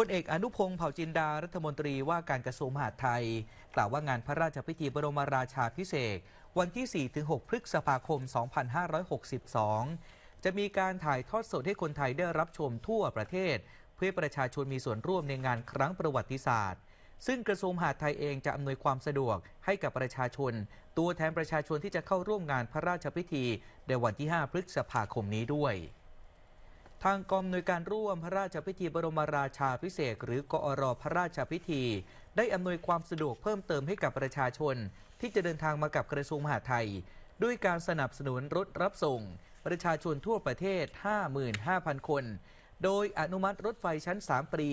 พลเอกอนุพงศ์เผ่าจินดารัฐมนตรีว่าการกระทรวงมหาดไทยกล่าวว่างานพระราชพิธีบรมราชาพิเศษ วันที่ 4-6 พฤษภาคม 2562 จะมีการถ่ายทอดสดให้คนไทยได้รับชมทั่วประเทศ เพื่อประชาชนมีส่วนร่วมในงานครั้งประวัติศาสตร์ ซึ่งกระทรวงมหาดไทยเองจะอำนวยความสะดวกให้กับประชาชน ตัวแทนประชาชนที่จะเข้าร่วมงานพระราชพิธีในวันที่ 5 พฤษภาคมนี้ด้วยทางกองหน่วยการร่วมพระราชพิธีบรมราชาพิเศษ หรือกอรพระราชพิธี ได้อำนวยความสะดวกเพิ่มเติมให้กับประชาชน ที่จะเดินทางมากับกระทรวงมหาดไทย ด้วยการสนับสนุนรถรับส่ง ประชาชนทั่วประเทศ 55,000 คน โดยอนุมัติรถไฟชั้น3ปรี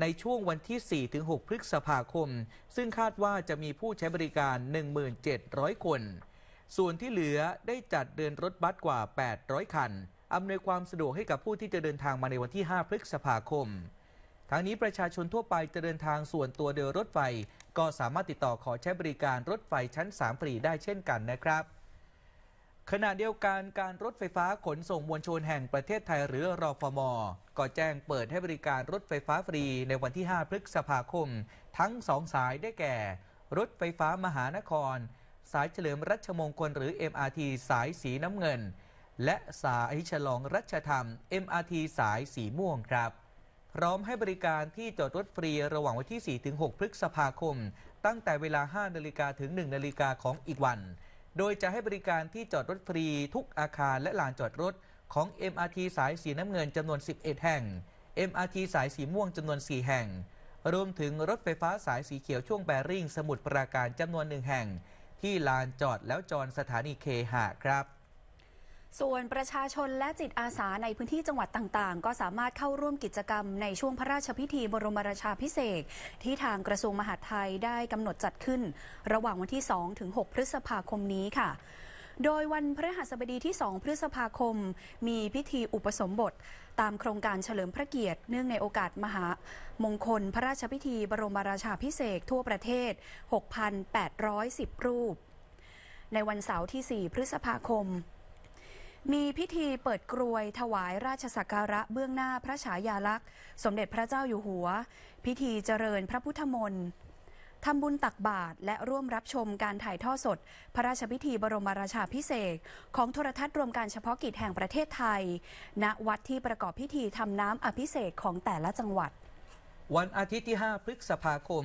ในช่วงวันที่ 4-6พฤษภาคม ซึ่งคาดว่าจะมีผู้ใช้บริการ 17,000คน ส่วนที่เหลือได้จัดเดินรถบัสกว่า 800 คันอำนวยความสะดวกให้กับผู้ที่จะเดินทางมาในวันที่ 5 พฤษภาคมทั้งนี้ประชาชนทั่วไปจะเดินทางส่วนตัวเดินรถไฟ ก็สามารถติดต่อขอใช้บริการรถไฟชั้น 3 ฟรีได้เช่นกันนะครับขณะเดียวกันการรถไฟฟ้าขนส่งมวลชนแห่งประเทศไทยหรือรอฟมก็แจ้งเปิดให้บริการรถไฟฟ้าฟรีในวันที่ 5 พฤษภาคมทั้ง2สายได้แก่รถไฟฟ้ามหานคร สายเฉลิมรัชมงคลหรือ MRT สายสีน้ำเงินและสายฉลองรัชธรรม MRT สายสีม่วงครับ พร้อมให้บริการที่จอดรถฟรีระหว่างวันที่ 4-6ถึงพฤษภาคม ตั้งแต่เวลา 5 นาฬิกาถึง 1 นาฬิกาของอีกวัน โดยจะให้บริการที่จอดรถฟรีทุกอาคารและลานจอดรถ ของ MRT สายสีน้ำเงินจำนวน 11 แห่ง MRT สายสีม่วงจำนวน 4 แห่ง รวมถึงรถไฟฟ้าสายสีเขียวช่วงแบริ่งสมุทรปราการจำนวนหนึ่งแห่ง ที่ลานจอดแล้วจอดสถานีเคหะครับส่วนประชาชนและจิตอาสาในพื้นที่จังหวัดต่างๆ ก็สามารถเข้าร่วมกิจกรรมในช่วงพระราชพิธีบรมราชาพิเศษที่ทางกระทรวงมหาดไทยได้กำหนดจัดขึ้น ระหว่างวันที่ 2 ถึง 6 พฤษภาคมนี้ค่ะ โดยวันพฤหัสบดีที่ 2 พฤษภาคมมีพิธีอุปสมบท ตามโครงการเฉลิมพระเกียรติเนื่องในโอกาสมหามงคล พระราชพิธีบรมราชาพิเศษทั่วประเทศ 6,810 รูป ในวันเสาร์ที่4พฤษภาคมมีพิธีเปิดกรวยถวายราชสักการะเบื้องหน้าพระฉายาลักษณ์ สมเด็จพระเจ้าอยู่หัว พิธีเจริญพระพุทธมนต์ทำบุญตักบาตรและร่วมรับชมการถ่ายทอดสด พระราชพิธีบรมราชาพิเศษ ของโทรทัศน์รวมการเฉพาะกิจแห่งประเทศไทย ณวัดที่ประกอบพิธีทำน้ำอภิเษกของแต่ละจังหวัด วันอาทิตย์ที่5พฤษภาคม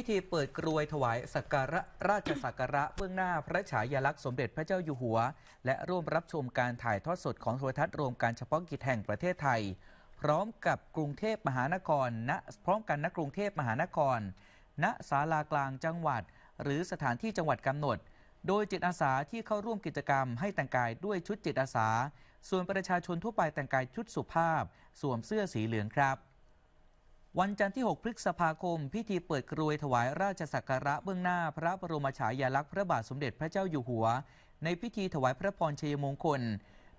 พิธีเปิดกรวยถวายสักการะราชสักการะเบื้องหน้าพระฉายาลักษณ์สมเด็จพระเจ้าอยู่หัว และร่วมรับชมการถ่ายทอดสด ของโทรทัศน์รวมการเฉพาะกิจแห่งประเทศไทย พร้อมกับกรุงเทพมหานคร ณพร้อมกันณกรุงเทพมหานคร ณศาลากลางจังหวัด หรือสถานที่จังหวัดกำหนด โดยจิตอาสาที่เข้าร่วมกิจกรรมให้แต่งกายด้วยชุดจิตอาสา ส่วนประชาชนทั่วไปแต่งกายชุดสุภาพ สวมเสื้อสีเหลืองครับวันจันทร์ที่ 6พฤษภาคม พิธีเปิดกรวยถวายราชสักการะเบื้องหน้าพระบรมฉายาลักษณ์พระบาทสมเด็จพระเจ้าอยู่หัว ในพิธีถวายพระพรชัยมงคล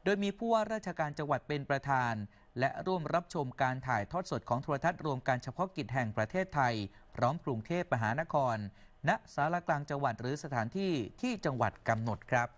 โดยมีผู้ว่าราชการจังหวัดเป็นประธาน และร่วมรับชมการถ่ายทอดสดของโทรทัศน์รวมการเฉพาะกิจแห่งประเทศไทย พร้อมกรุงเทพมหานครณศาลากลางจังหวัดหรือสถานที่ที่จังหวัดกำหนดครับ